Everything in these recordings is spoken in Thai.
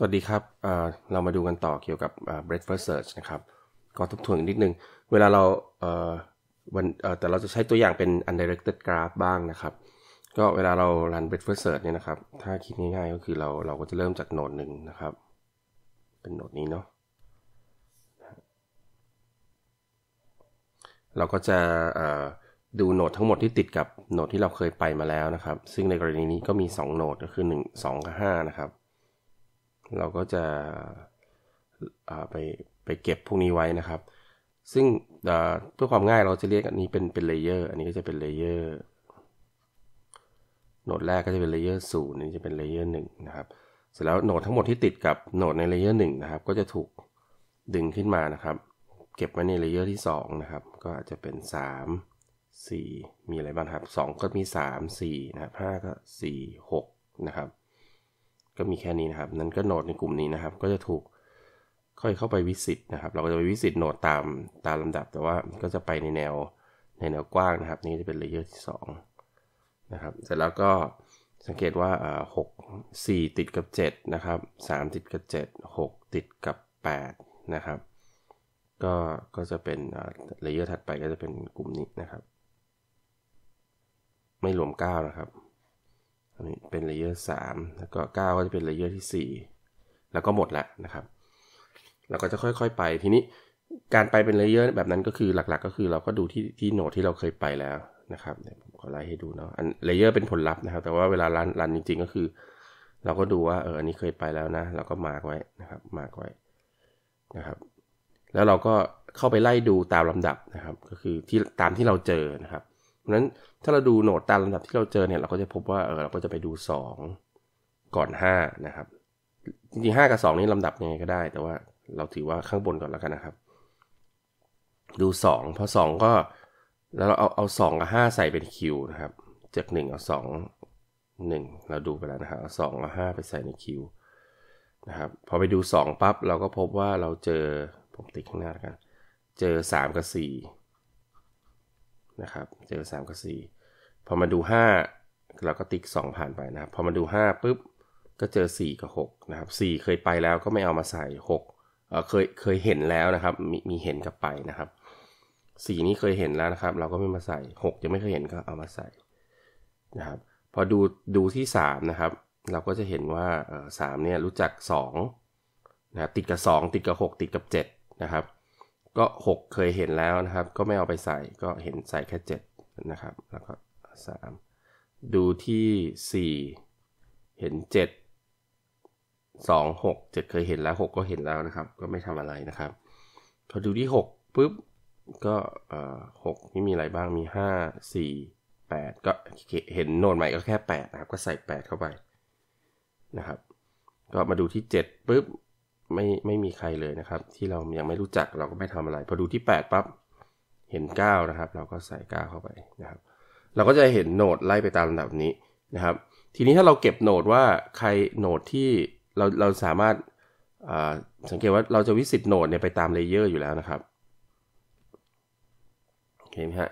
สวัสดีครับ เรามาดูกันต่อเกี่ยวกับ breakfast search นะครับก็ทบทวนนิดนึงเวลาเราวันแต่เราจะใช้ตัวอย่างเป็น undirected graph บ้างนะครับ ก็เวลาเรา run breakfast search เนี่ยนะครับ ถ้าคิดง่ายๆ ก็คือเราเราก็จะเริ่มจากโหนดหนึ่งนะครับ เป็นโหนดนี้เนาะ เราก็จะดูโหนดทั้งหมดที่ติดกับโหนดที่เราเคยไปมาแล้วนะครับ ซึ่งในกรณีนี้ก็มี 2โหนดก็คือ 1 2 กับ 5 นะครับเราก็จะไปไปเก็บพวกนี้ไว้นะครับ ซึ่งเพื่อความง่ายเราจะเรียกอันนี้เป็นเป็นเลเยอร์อันนี้ก็จะเป็นเลเยอร์โหนดแรกก็จะเป็นเลเยอร์ศูนย์นี่จะเป็นเลเยอร์หนึ่งนะครับ เสร็จแล้วโหนดทั้งหมดที่ติดกับโหนดในเลเยอร์หนึ่งนะครับก็จะถูกดึงขึ้นมานะครับ เก็บไว้ในเลเยอร์ที่2นะครับก็อาจจะเป็น 3 4มีอะไรบ้างครับ2ก็มี3 4นะครับ5ก็4 6นะครับก็มีแค่นี้นะครับ นั้นก็โหนดในกลุ่มนี้นะครับ ก็จะถูกค่อยเข้าไปวิสิตนะครับ เราก็จะไปวิสิตโหนดตามตามลำดับ แต่ว่าก็จะไปในแนวในแนวกว้างนะครับ นี่จะเป็นเลเยอร์ที่2นะครับเสร็จแล้วก็สังเกตว่าหกสี่ติดกับ7นะครับ3ติดกับ7 6ติดกับ8นะครับก็ก็จะเป็นเลเยอร์ถัดไปก็จะเป็นกลุ่มนี้นะครับ ไม่รวม9นะครับอันนี้เป็นเลเยอร์สามแล้วก็เก้าก็จะเป็นเลเยอร์ที่สี่แล้วก็หมดละนะครับ เราก็จะค่อยๆไปทีนี้การไปเป็นเลเยอร์แบบนั้นก็คือหลักๆก็คือเราก็ดูที่ที่โหนดที่เราเคยไปแล้วนะครับเดี๋ยวผมขอไล่ให้ดูเนาะอันเลเยอร์เป็นผลลัพธ์นะครับ แต่ว่าเวลารันรันจริงๆก็คือ เราก็ดูว่าเอออันนี้เคยไปแล้วนะเราก็มาร์กไว้นะครับ มาร์กไว้นะครับ แล้วเราก็เข้าไปไล่ดูตามลำดับนะครับ ก็คือที่ตามที่เราเจอนะครับราะนั้นถ้าเราดูโหนดตามลำดับที่เราเจอเนี่ยเราก็จะพบว่าเออเราก็จะไปดู 2 ก่อน5นะครับจริงๆ5กับ2 นี่ลำดับยังไงก็ได้ แต่ว่าเราถือว่าข้างบนก่อนแล้วกันนะครับ ดู 2 เพราะ 2 ก็แล้วเราเอาเอาสกับ 5 ใส่เป็นคิวนะครับจาก1เอา2 1 เราดูไปแล้วนะครับเอา2เอา5ไปใส่ในคิวนะครับพอไปดู 2ปั๊บเราก็พบว่าเราเจอผมติดข้างหน้าแล้วกันเจอ 3 กับ4นะครับเจอ 3 กับ4พอมาดู 5 เราก็ติ๊ก2 ผ่านไปนะครับพอมาดู5ปุ๊บก็เจอ 4กับ6 นะครับ4เคยไปแล้วก็ไม่เอามาใส่ 6เเคยเคยเห็นแล้วนะครับ มีมีเห็นกับไปนะครับ 4 นี้เคยเห็นแล้วนะครับ เราก็ไม่มาใส่6ยังไม่เคยเห็นก็เอามาใส่นะครับ พอดูดู ที่3นะครับเราก็จะเห็นว่าสามเนี่ยรู้จัก2นะติดกับ 2 ติดกับ 6 ติดกับ 7 นะครับก็ 6 เคยเห็นแล้วนะครับก็ไม่เอาไปใส่ก็เห็นใส่แค่7นะครับแล้วก็ 3 ดูที่ 4 เห็น 7 2 6 7เคยเห็นแล้ว6ก็เห็นแล้วนะครับ ก็ไม่ทำอะไรนะครับพอดูที่6ปุ๊บก็หกนี่มีอะไรบ้างมี 5 4 8 ก็เห็นโนดใหม่ก็แค่8นะครับก็ใส่ 8 เข้าไปนะครับ ก็มาดูที่7ปุ๊บไม่ไม่มีใครเลยนะครับ ที่เรายังไม่รู้จักเราก็ไม่ทำอะไรพอดูที่ 8ปั๊บเห็น 9 นะครับ เราก็ใส่9เข้าไปนะครับ เราก็จะเห็นโหนดไล่ไปตามลำดับนี้นะครับ ทีนี้ถ้าเราเก็บโหนดว่าใครโหนดที่เราเราสามารถสังเกตว่าเราจะวิสิตโหนดเนี่ยไปตามเลเยอร์อยู่แล้วนะครับเห็นไหมฮะ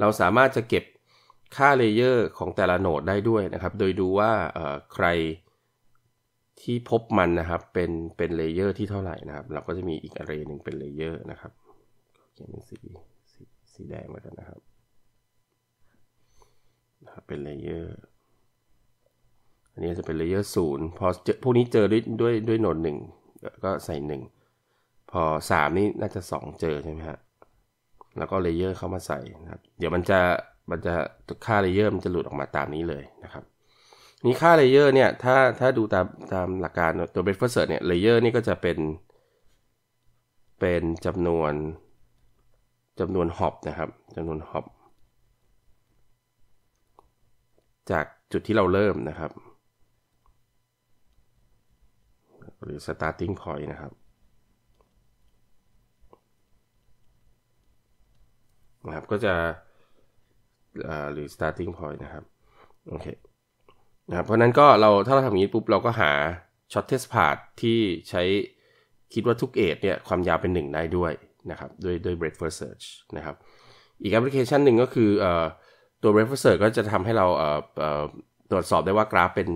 เราสามารถจะเก็บค่าเลเยอร์ของแต่ละโหนดได้ด้วยนะครับ โดยดูว่าใครที่พบมันนะครับเป็นเป็นเลเยอร์ที่เท่าไหร่นะครับ เราก็จะมีอีกอะเรหนึ่งเป็นเลเยอร์นะครับเขียนเป็นสีสีสี แดงมาแ้วนะครับนะครับเป็นเลเยอร์ อันนี้จะเป็นเลเยอร์ศูนย์พอเจอพวกนี้เจอด้วยด้วยด้วยโนดหนึ่งก็ใส่หนึ่งพอสามนี่น่าจะสองเจอใช่ไหมฮะแล้วก็เลเยอร์เข้ามาใส่นะครับ เดี๋ยวมันจะมันจะค่าเลเยอร์มันจะหลุดออกมาตามนี้เลยนะครับนี้ค่าเลเยอร์เนี่ย ถ้าถ้าดูตามตามหลักการตัวเบสเฟอร์เซอร์เนี่ยเลเยอร์นี่ก็จะเป็นเป็นจำนวนจำนวนฮอปนะครับจำนวนฮอปจากจุดที่เราเริ่มนะครับ หรือ starting point นะครับนะครับก็จะหรือ starting point นะครับ โอเคนะครับเพราะนั้นก็เราถ้าเราทำอย่างนี้ปุ๊บ เราก็หาช็อตเทสพาดที่ใช้คิดว่าทุกเอทเนี่ยความยาวเป็น1ได้ด้วยนะครับ โดยโดย breadth first search นะครับ อีกแอปพลิเคชันหนึ่งก็คือ ตัว breadth first search ก็จะทำให้เราตรวจสอบได้ว่ากราฟเป็น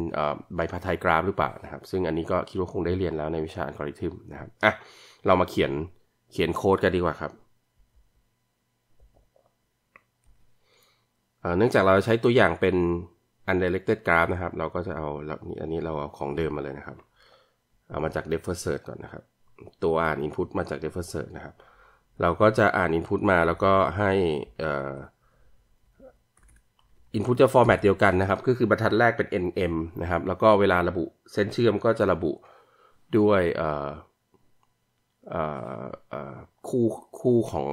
ใบพาทยกราฟหรือเปล่านะครับซึ่งอันนี้ก็คิดว่าคงได้เรียนแล้วในวิชาอัลกอริทึมนะครับอ่ะ เรามาเขียนเขียนโค้ดกันดีกว่าครับเนื่องจากเราใช้ตัวอย่างเป็น undirected graph นะครับ เราก็จะเอาอันนี้เราเอาของเดิมมาเลยนะครับ เอามาจาก defer search ก่อนนะครับ ตัวอ่าน input มาจาก defer search นะครับ เราก็จะอ่าน input มา แล้วก็ให้อินพุตจะฟอร์แมตเดียวกันนะครับ ก็คือบรรทัดแรกเป็น nm นะครับ แล้วก็เวลาระบุเส้นเชื่อมก็จะระบุด้วยคู่คู่ของ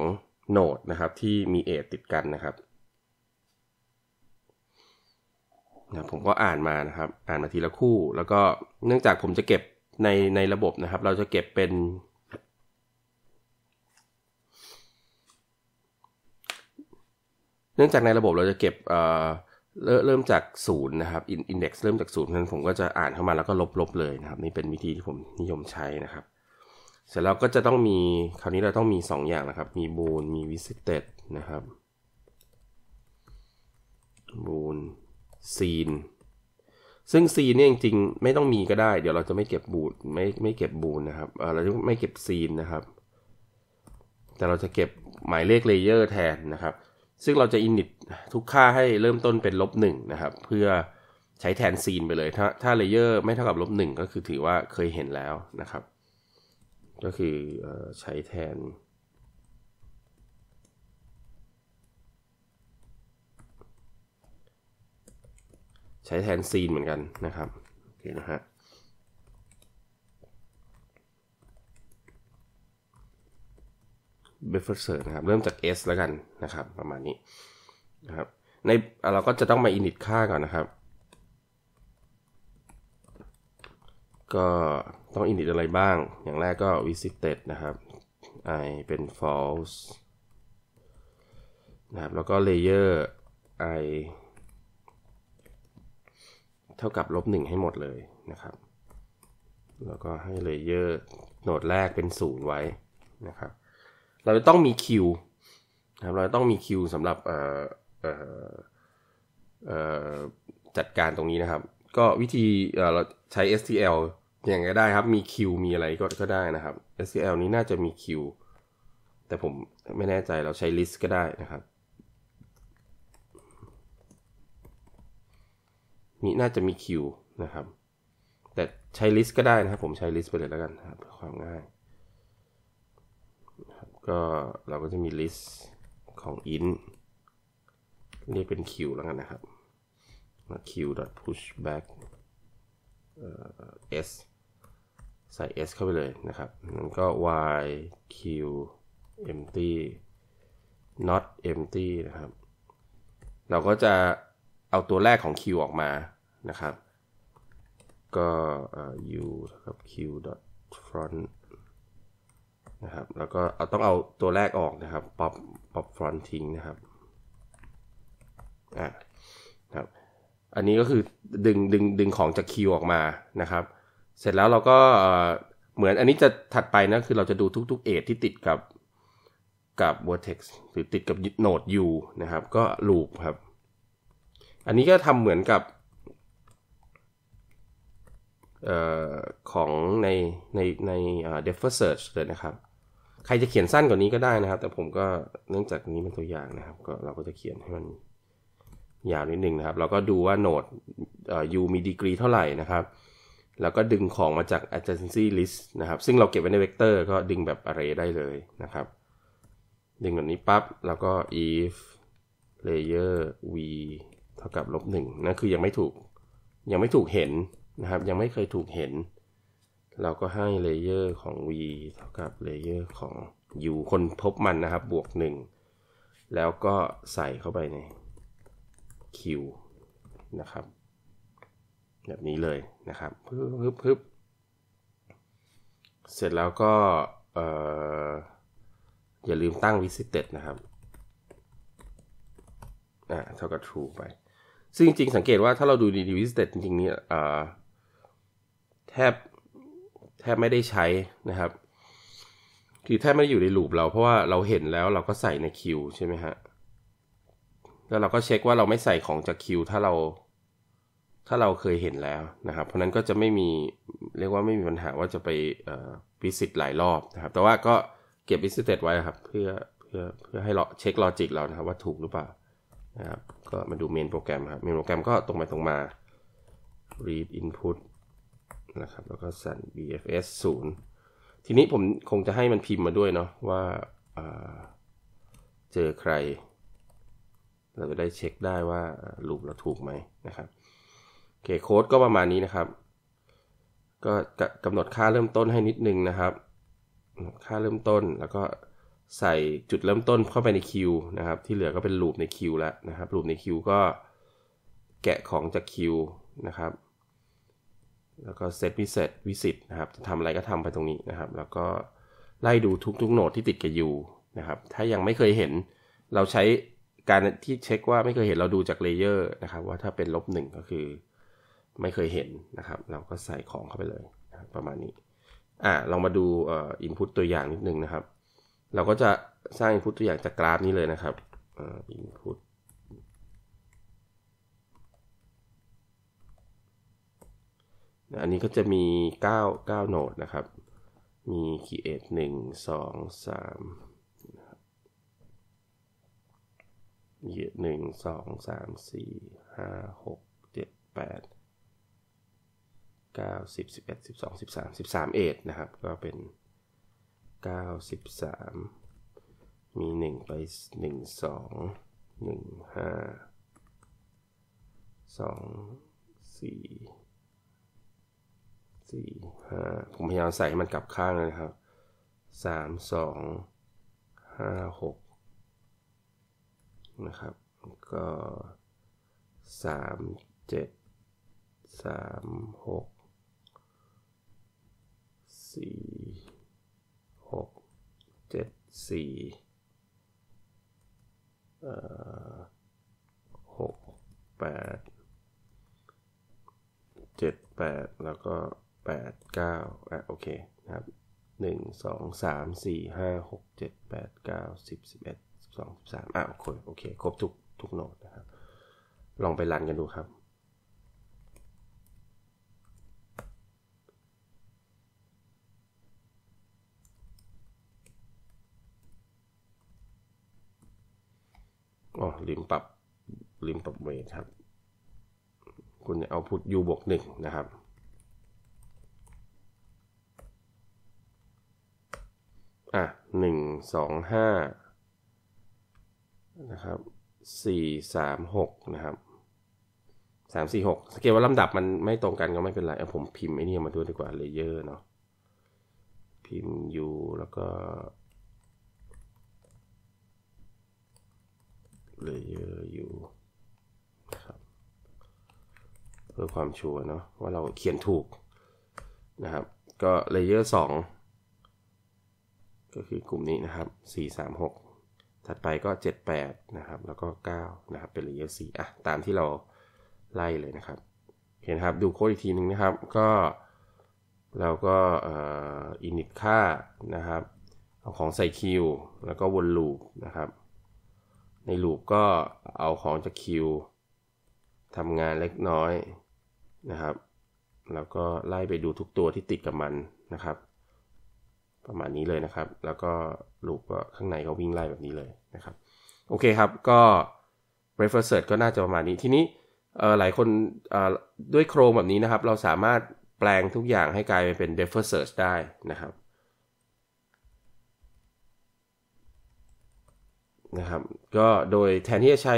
โนดนะครับ ที่มีเอทติดกันนะครับนะผมก็อ่านมานะครับอ่านมาทีละคู่ แล้วก็เนื่องจากผมจะเก็บในในระบบนะครับ เราจะเก็บเป็น เนื่องจากในระบบเราจะเก็บเอ่อเริ่มจากศูนย์นะครับอินเด็กซ์เริ่มจากศูนย์นั้นผมก็จะอ่านเข้ามาแล้วก็ลบลบเลยนะครับนี่เป็นวิธีที่ผมนิยมใช้นะครับ เสร็จแล้วก็จะต้องมีคราวนี้เราต้องมี2ออย่างนะครับ มีบูนมีวิสิตเต็ดนะครับบูนซีน ซึ่งซีนเนี่ยจริงๆไม่ต้องมีก็ได้ เดี๋ยวเราจะไม่เก็บบูนไม่ไม่เก็บบูนนะครับเราจะไม่เก็บซีนนะครับ แต่เราจะเก็บหมายเลขเลเยอร์แทนนะครับ ซึ่งเราจะอินิตทุกค่าให้เริ่มต้นเป็นลบหนึ่งนะครับ เพื่อใช้แทนซีนไปเลย ถ้าถ้าเลเยอร์ไม่เท่ากับลบหนึ่งก็คือถือว่าเคยเห็นแล้วนะครับ ก็คือใช้แทนช้แทนซีนเหมือนกัน นะครับโอเคนะฮะเบฟเฟอร์เซอร์นะครับเริ่มจาก S แล้วกันนะครับประมาณนี้นะครับในเราก็จะต้องมาอินิตค่าก่อนนะครับ ก็ต้องอินิตอะไรบ้างอย่างแรกก็ visited นะครับ i เป็น false นะครับแล้วก็ layer i เท่ากับลบหนึ่งให้หมดเลยนะครับแล้วก็ให้เลเยอร์โหนดแรกเป็นศูนย์ไว้นะครับ เราจะต้องมีคิวนะครับเราต้องมีคิวสำหรับจัดการตรงนี้นะครับ ก็วิธีเราใช้ STL อย่างก็ได้ครับ มีคิวมีอะไรก็ก็ได้นะครับ STL นี้น่าจะมีคิวแต่ผมไม่แน่ใจเราใช้ list ก็ได้นะครับนี่น่าจะมีคิวนะครับ แต่ใช้ลิสต์ก็ได้นะครับผมใช้ลิสต์ไปเลยแล้วกันครับเพื่อความง่ายก็เราก็จะมีลิสต์ของ i n นเรียกเป็นคิวแล้วกันนะครับมา q.pushback s ใส่ s เข้าไปเลยนะครับมันก็ y q empty not empty นะครับ เราก็จะเอาตัวแรกของ Q ออกมานะครับก็ u ่กับ Q front นะครับแล้วก็เอาต้องเอาตัวแรกออกนะครับ pop pop front ทิ้งนะครับอ่าครับ อันนี้ก็คือดึงดึงดึงของจาก Q ออกมานะครับ เสร็จแล้วเราก็เหมือนอันนี้จะถัดไปนะ คือเราจะดูทุก ๆ เอทที่ติดกับ กับ vertex หรือติดกับโหนด u นะครับ ก็ loop ครับอันนี้ก็ทำเหมือนกับออของในในใน d e อร์ search เลยนะครับ ใครจะเขียนสั้นกว่านี้ก็ได้นะครับ แต่ผมก็เนื่องจากนี้เป็นตัวอย่างนะครับ ก็เราก็จะเขียนให้มันยาวนิดนึงนะครับ เราก็ดูว่าโหนดยูมีดีกรีเท่าไหร่นะครับ แล้วก็ดึงของมาจาก adjacency list นะครับ ซึ่งเราเก็บไว้ในเวกเตอร์ก็ดึงแบบ array ได้เลยนะครับ ดึงแบบนี้ปับ๊บ แล้วก็ if layer v เท่ากับลบหนึ่งนะคือยังไม่ถูก ยังไม่ถูกเห็นนะครับ ยังไม่เคยถูกเห็น เราก็ให้เลเยอร์ของ v เท่ากับเลเยอร์ของ u คนพบมันนะครับบวกหนึ่งแล้วก็ใส่เข้าไปใน q นะครับแบบนี้เลยนะครับฮึ๊บฮึ๊บเสร็จแล้วก็ อย่าลืมตั้ง visited นะครับอ่าเท่ากับ true ไปซึ่งจริงสังเกตว่า ถ้าเราดูดีดีวิสเตตจริงๆเนี่ยแทบ แทบไม่ได้ใช้นะครับคือแทบไม่ได้อยู่ในลูปเราเพราะว่าเราเห็นแล้วเราก็ใส่ในคิวใช่ไหมฮะแล้วเราก็เช็คว่าเราไม่ใส่ของจากคิวถ้าเราถ้าเราเคยเห็นแล้วนะครับเพราะนั้นก็จะไม่มีเรียกว่าไม่มีปัญหาว่าจะไปวิสิตหลายรอบนะครับแต่ว่าก็เก็บวิสิตไว้ครับเพื่อเพื่อเพื่อให้เราเช็คลอจิกเรานะครับ ว่าถูกหรือเปล่านะครับก็มาดูเมนโปรแกรมครับ เมนโปรแกรมก็ตรงไปตรงมา read input นะครับแล้วก็สั่น bfs 0 ทีนี้ผมคงจะให้มันพิมพ์มาด้วยเนาะว่าเจอใคร เราจะได้เช็คได้ว่าลูปเราถูกไหมนะครับโอเคโค้ดก็ประมาณนี้นะครับ ก็กำหนดค่าเริ่มต้นให้นิดนึงนะครับ ค่าเริ่มต้นแล้วก็ใส่จุดเริ่มต้นเข้าไปในคิวนะครับ ที่เหลือก็เป็นลูปในคิวแล้วนะครับลูปในคิวก็แกะของจากคิวนะครับแล้วก็เซตวิเศษวิสิตนะครับจะทำอะไรก็ทำไปตรงนี้นะครับ แล้วก็ไล่ดูทุกๆโหนดที่ติดกับ U นะครับ ถ้ายังไม่เคยเห็น เราใช้การที่เช็คว่าไม่เคยเห็นเราดูจากเลเยอร์นะครับ ว่าถ้าเป็นลบหนึ่งก็คือไม่เคยเห็นนะครับ เราก็ใส่ของเข้าไปเลยรประมาณนี้อ่าลองมาดูอินพุตตัวอย่างนิดนึงนะครับเราก็จะสร้างอินพุตตัวอย่างจากกราฟนี้เลยนะครับอินพุตอันนี้ก็จะมี9 9โนดนะครับ มี create 1 2 3หนึ่ง สองสามสี่ ห้าหก เจ็ดแปด เก้าสิบสิบเอ็ดสิบสองสิบสามสิบสามเอ็ดนะครับ ก็เป็นเก้าสิบสามมีหนึ่งไปหนึ่งสองหนึ่งห้าสองสี่สี่ห้าผมพยายามใส่ให้มันกลับข้างเลยนะครับสามสองห้าหกนะครับ ก็สามเจ็ดสามหกสี่หกเจ็ดสี่หกแปดเจ็ดแปดแล้วก็แปดเก้าอ่ะโอเคนะครับหนึ่งสองสามสี่ห้าหกเจ็ดแปดเก้าสิบสิบเอ็ดสองสามอ่ะโอเคโอเคครบทุกทุกโนดนะครับ ลองไปรันกันดูครับลิมปรับลิมปรับเวทครับ คุณเอาพุท u บวกหนึ่งนะครับ อ่ะหนึ่งสองห้านะครับสี่สามหกนะครับสามสี่หกสังเกตว่าลำดับมันไม่ตรงกันก็ไม่เป็นไรเอาผมพิมพ์ไอ้นี่มาด้วยดีกว่าเลเยอร์เนาะพิมพ์ u แล้วก็เลเยอร์อยู่นะครับเพื่อความชัวร์เนาะว่าเราเขียนถูกนะครับ ก็เลเยอร์สองก็คือกลุ่มนี้นะครับ 436 ถัดไปก็ 78 นะครับ แล้วก็ 9 นะครับเป็นเลเยอร์4อ่ะตามที่เราไล่เลยนะครับเห็นครับดูโค้ดอีกทีนึงนะครับ ก็เราก็อินิตค่านะครับเอาของใส่คิวแล้วก็วนลูปนะครับในลูปก็เอาของจากคิวทำงานเล็กน้อยนะครับแล้วก็ไล่ไปดูทุกตัวที่ติดกับมันนะครับ ประมาณนี้เลยนะครับ แล้วก็ลูปก็ข้างในก็วิ่งไล่แบบนี้เลยนะครับโอเคครับ ก็ refer search ก็น่าจะประมาณนี้ทีนี้หลายคนด้วยโครงแบบนี้นะครับ เราสามารถแปลงทุกอย่างให้กลายเป็น refer search ได้นะครับ นะครับก็โดยแทนที่จะใช้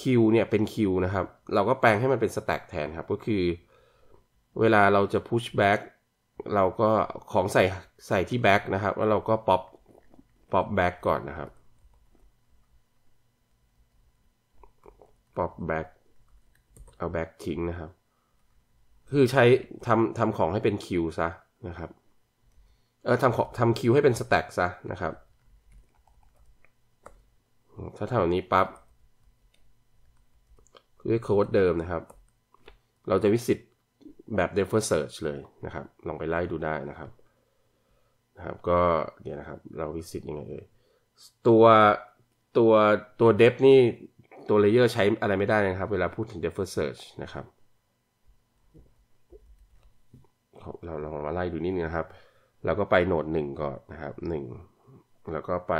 คิวเนี่ยเป็นคิวนะครับ เราก็แปลงให้มันเป็น stack แทนครับ ก็คือเวลาเราจะ push back เราก็ของใส่ใส่ที่ back นะครับแล้วเราก็ pop pop back ก่อนนะครับ pop back เอา back ทิ้งนะครับ คือใช้ทำทำของให้เป็นคิวซะนะครับเออทำของทำวให้เป็น stack ซะนะครับถ้าทำแบบนี้ปับ๊บด้วยโค้ดเดิมนะครับ เราจะวิสิตแบบ d e f a อร์ search เลยนะครับ ลองไปไล่ดูได้นะครับ นะครับก็เดี๋ยวนะครับ เราวิสิตยังไงเอ่ยตัวตัวตัว d e ฟนี่ตัวเลเยอร์ใช้อะไรไม่ได้นะครับ เวลาพูดถึง d e f a อร์ search นะครับ เราลองมาไล่ดูนิดนึงนะครับ เราก็ไปโหนดหนึ่งก่อนนะครับหนึ่งแล้วก็ไป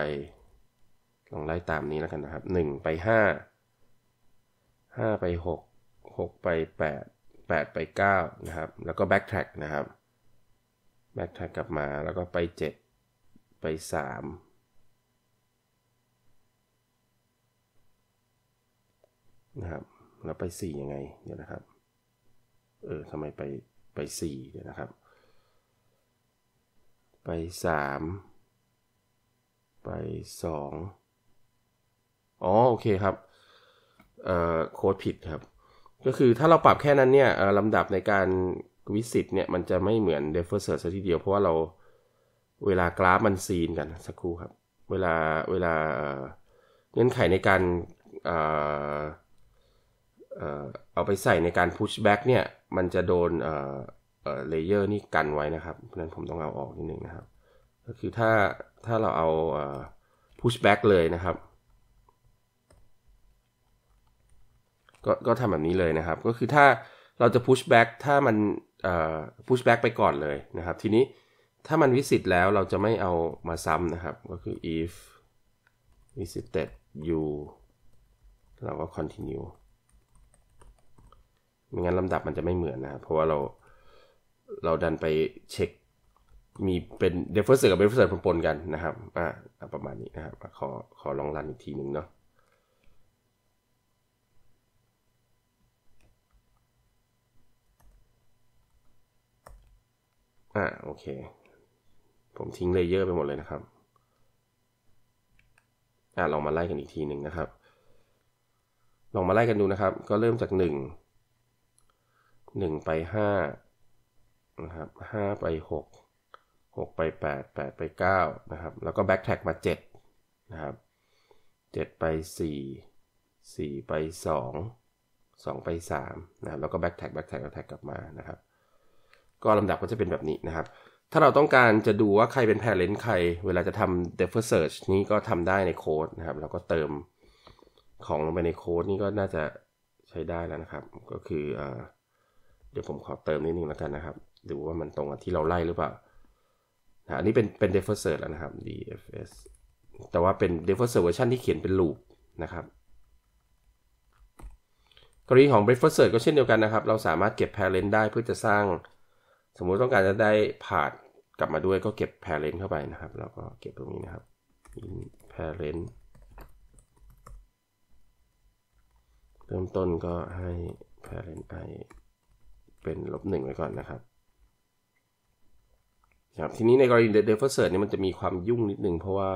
ลองไล่ตามนี้แล้วกันนะครับ 1 ไป 5 5 ไป 6 6 ไป 8 8 ไป 9 นะครับ แล้วก็ backtrack นะครับ backtrack กลับมา แล้วก็ไป 7 ไป 3 นะครับ แล้วไป 4 ยังไงเดี๋ยวนะครับ เออ ทำไมไปไป4เดี๋ยวนะครับ ไป 3 ไป 2อ๋อโอเคครับเอ่อโค้ดผิดครับ ก็คือถ้าเราปรับแค่นั้นเนี่ยลำดับในการวิสิตเนี่ยมันจะไม่เหมือน defer search ซะทีเดียว เพราะว่าเราเวลากราฟมันซีนกัน สักครู่ครับ เวลาเวลาเงื่อนไขในการเอาไปใส่ในการ push back เนี่ยมันจะโดนเลเยอร์นี่กันไว้นะครับ เพราะนั้นผมต้องเอาออกนิดนึงนะครับ ก็คือถ้า ถ้าเราเอา push back เลยนะครับก็ก็ทำแบบนี้เลยนะครับ ก็คือถ้าเราจะ push back ถ้ามันเอ่อ push back ไปก่อนเลยนะครับ ทีนี้ถ้ามันวิสิตแล้วเราจะไม่เอามาซ้ำนะครับ ก็คือ if visited you เราก็ continue ไม่งั้นลำดับมันจะไม่เหมือนนะเพราะว่าเราเราดันไปเช็คมีเป็น d e f e r s e กับ d e f e r s e ปนๆกันนะครับ อ่าประมาณนี้นะครับขอขอลองรันอีกทีหนึ่งเนาะอ่ะโอเค ผมทิ้งเลเยอร์ไปหมดเลยนะครับอ่ะลองมาไล่กันอีกทีหนึ่งนะครับ ลองมาไล่กันดูนะครับ ก็เริ่มจากหนึ่งหนึ่งไปห้านะครับห้าไปหกหกไปแปดแปดไปเก้านะครับ แล้วก็แบ็กแท็กมาเจ็ดนะครับเจ็ดไปสี่สี่ไปสองสองไปสามนะครับแล้วก็แบ็กแท็กแบ็กแท็กแบ็กแท็กกลับมานะครับก็ลำดับก็จะเป็นแบบนี้นะครับ ถ้าเราต้องการจะดูว่าใครเป็น p a r เลนใคร เวลาจะทำ d e f e r search นี้ก็ทำได้ในโค้ดนะครับแล้วก็เติมของลงไปในโค้ดนี้ก็น่าจะใช้ได้แล้วนะครับ ก็คืออเดี๋ยวผมขอเติมนิดนึงแล้วกันนะครับ ดูว่ามันตรงกับที่เราไล่หรือเปล่านะอันนี้เป็นเป็น d e f e r search แล้วนะครับ dfs แต่ว่าเป็น d e f e r search เวอร์ชันที่เขียนเป็น loop นะครับ กรณีของเด e เฟ f ร์เ search ก็เช่นเดียวกันนะครับ เราสามารถเก็บ parent ได้เพื่อจะสร้างสมมุติต้องการจะได้ผ่าดกลับมาด้วยก็เก็บ parent เข้าไปนะครับ แล้วก็เก็บตรงนี้นะครับ in parent เริ่มต้นก็ให้ parent i เป็นลบหนึ่งไว้ก่อนนะครับครับทีนี้ในกรณี defer search เนี่ยมันจะมีความยุ่งนิดนึงเพราะว่า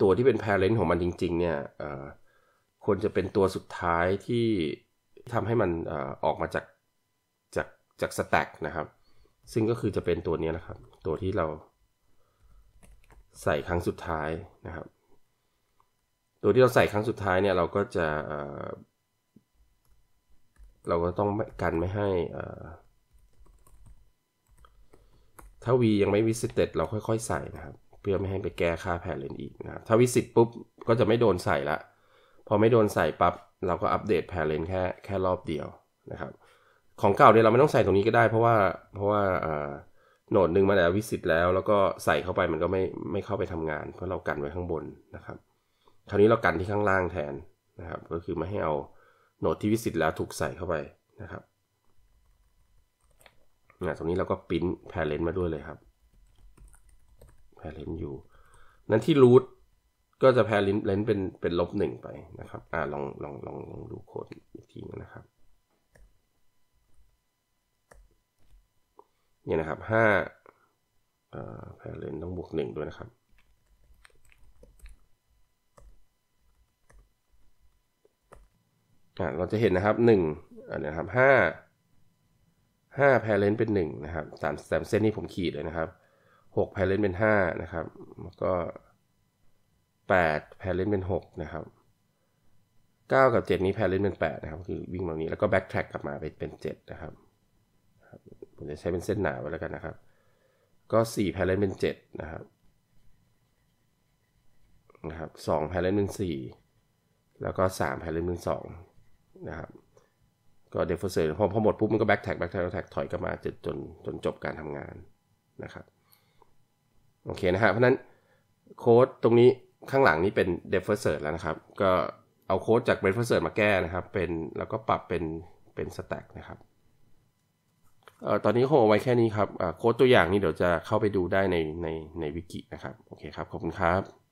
ตัวที่เป็น parent ของมันจริงๆเนี่ยควรจะเป็นตัวสุดท้ายที่ทำให้มันออกมาจากจาก stack นะครับ ซึ่งก็คือจะเป็นตัวนี้นะครับ ตัวที่เราใส่ครั้งสุดท้ายนะครับ ตัวที่เราใส่ครั้งสุดท้ายเนี่ยเราก็จะเราก็ต้องกันไม่ให้ถ้า v ยังไม่ visited เราค่อยๆใส่นะครับเพื่อไม่ให้ไปแก้ค่าแพทเลนอีกนะครับถ้าวิสิตปุ๊บก็จะไม่โดนใส่ละพอไม่โดนใส่ปั๊บเราก็อัปเดตแพทเลนแค่แค่รอบเดียวนะครับของเก่าเนี่ยเราไม่ต้องใส่ตรงนี้ก็ได้ เพราะว่าเพราะว่าโหนดหนึ่งมาแล้ววิสิตแล้ว แล้วก็ใส่เข้าไปมันก็ไม่ไม่เข้าไปทำงาน เพราะเรากันไว้ข้างบนนะครับคราวนี้เรากันที่ข้างล่างแทนนะครับ ก็คือไม่ให้เอาโหนดที่วิสิตแล้วถูกใส่เข้าไปนะครับนะตรงนี้เราก็ปิ้น p a r เลนมาด้วยเลยครับ p a r เลนอยู่นั้นที่รูทก็จะ p a r เลนเป็นเป็นลบหนึ่งไปนะครับอ่าลองลองลองลองดูโค้ดอีกทีนะครับเนี่ยนะครับห้าแพรเลนต้องบวกหนึ่งด้วยนะครับเราจะเห็นนะครับหนึ่งนนครับห้าห้าแพรเลนเป็นหนึ่งนะครับสามสมเส้นนี้ผมขีดเลยนะครับหกแพรเลนเป็นห้านะครับ แล้วก็แปดแพรเลนเป็นหกนะครับเก้ากับเจ็ดนี้แพรเลนเป็นแปดนะครับ คือวิ่งแบบนี้ แล้วก็แบ็กแทร็กกลับมาเป็นเจ็ดนะครับจะใช้เป็นเส้นหนาไว้แล้วกันนะครับ ก็4แพลเลนเป็น7นะครับนะครับ2แพลเลนเป็น4แล้วก็3แพลเลนเป็น2นะครับ ก็เดฟเฟอร์เซอร์พอพอหมดปุ๊บมันก็แบ็กแท็กแบ็กแท็กแบ็กแท็กถอยกลับมาจนจนจนจบการทำงานนะครับ โอเคนะฮะเพราะนั้นโค้ดตรงนี้ข้างหลังนี้เป็นเเดฟฟอร์เซอร์แล้วนะครับ ก็เอาโค้ดจากเเดฟฟอร์เซอร์มาแก้นะครับเป็นแล้วก็ปรับเป็นเป็นสแต็กนะครับอ ตอนนี้คงเอาไว้แค่นี้ครับ โค้ดตัวอย่างนี้เดี๋ยวจะเข้าไปดูได้ในในในวิกินะครับ โอเคครับ ขอบคุณครับ